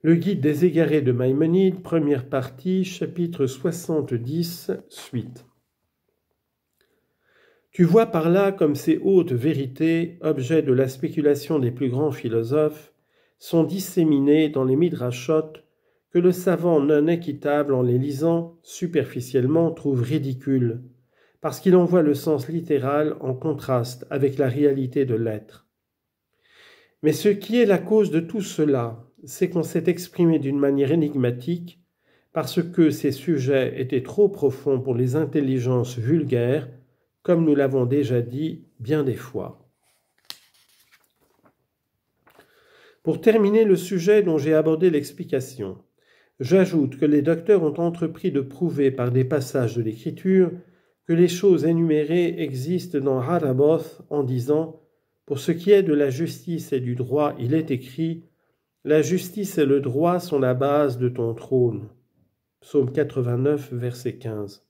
Le guide des égarés de Maïmonide, première partie, chapitre 70, suite. Tu vois par là comme ces hautes vérités, objet de la spéculation des plus grands philosophes, sont disséminées dans les midrashot que le savant non équitable en les lisant superficiellement trouve ridicule, parce qu'il en voit le sens littéral en contraste avec la réalité de l'être. Mais ce qui est la cause de tout cela, c'est qu'on s'est exprimé d'une manière énigmatique parce que ces sujets étaient trop profonds pour les intelligences vulgaires, comme nous l'avons déjà dit bien des fois. Pour terminer le sujet dont j'ai abordé l'explication, j'ajoute que les docteurs ont entrepris de prouver par des passages de l'Écriture que les choses énumérées existent dans Haraboth en disant Pour ce qui est de la justice et du droit, il est écrit la justice et le droit sont la base de ton trône. Psaume 89, verset 15.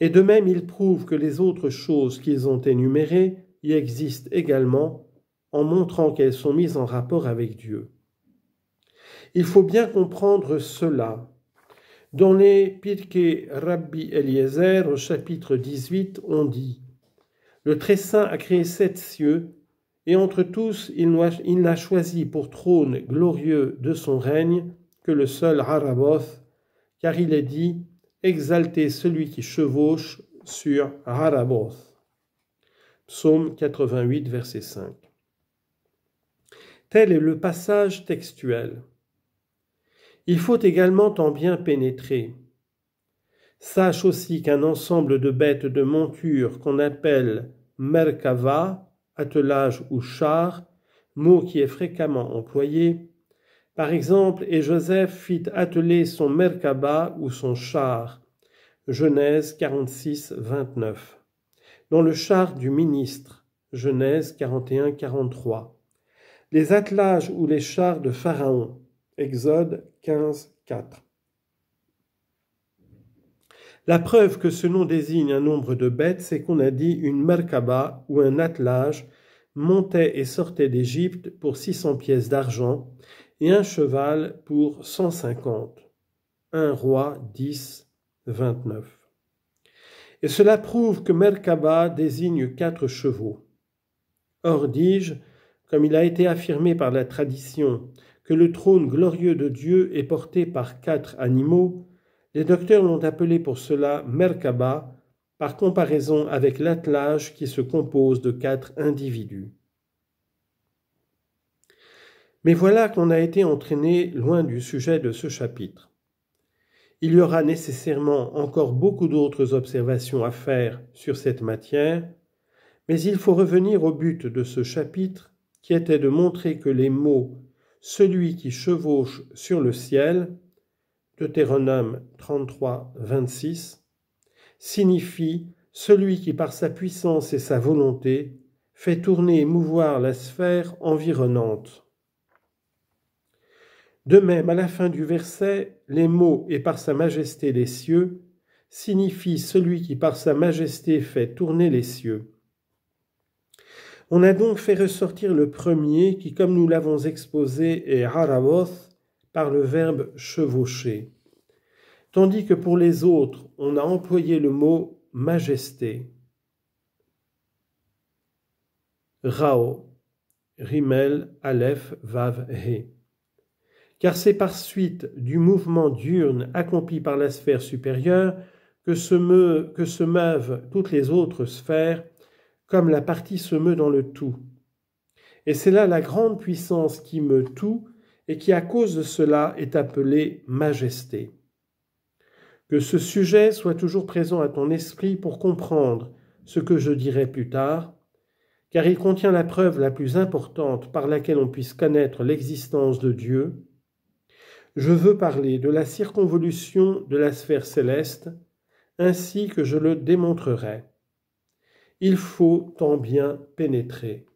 Et de même, il prouve que les autres choses qu'ils ont énumérées y existent également en montrant qu'elles sont mises en rapport avec Dieu. Il faut bien comprendre cela. Dans les Pirkei Rabbi Eliezer, au chapitre 18, on dit Le Très-Saint a créé sept cieux et entre tous il n'a choisi pour trône glorieux de son règne que le seul Haraboth, car il est dit Exaltez celui qui chevauche sur Haraboth. Psaume 88, verset 5. Tel est le passage textuel. Il faut également en bien pénétrer. Sache aussi qu'un ensemble de bêtes de monture qu'on appelle Merkava attelage ou char, mot qui est fréquemment employé. Par exemple, et Joseph fit atteler son merkaba ou son char. Genèse 46, 29. Dans le char du ministre. Genèse 41, 43. Les attelages ou les chars de Pharaon. Exode 15, 4. La preuve que ce nom désigne un nombre de bêtes, c'est qu'on a dit une merkaba ou un attelage montait et sortait d'Égypte pour 600 pièces d'argent et un cheval pour 150. Un roi 10, 29. Et cela prouve que Merkaba désigne quatre chevaux. Or, dis-je, comme il a été affirmé par la tradition que le trône glorieux de Dieu est porté par quatre animaux, les docteurs l'ont appelé pour cela Merkaba, par comparaison avec l'attelage qui se compose de quatre individus. Mais voilà qu'on a été entraîné loin du sujet de ce chapitre. Il y aura nécessairement encore beaucoup d'autres observations à faire sur cette matière, mais il faut revenir au but de ce chapitre qui était de montrer que les mots celui qui chevauche sur le ciel Deutéronome 33, 26, signifie celui qui par sa puissance et sa volonté fait tourner et mouvoir la sphère environnante. De même, à la fin du verset, les mots et par sa majesté les cieux signifient celui qui par sa majesté fait tourner les cieux. On a donc fait ressortir le premier qui, comme nous l'avons exposé, est Haravoth, par le verbe chevaucher, tandis que pour les autres, on a employé le mot majesté. Rao, Rimel, Aleph, Vav, He. Car c'est par suite du mouvement diurne accompli par la sphère supérieure que se, meut, que se meuvent toutes les autres sphères, comme la partie se meut dans le tout. Et c'est là la grande puissance qui meut tout, et qui à cause de cela est appelé majesté. Que ce sujet soit toujours présent à ton esprit pour comprendre ce que je dirai plus tard, car il contient la preuve la plus importante par laquelle on puisse connaître l'existence de Dieu. Je veux parler de la circonvolution de la sphère céleste, ainsi que je le démontrerai. Il faut tant bien pénétrer.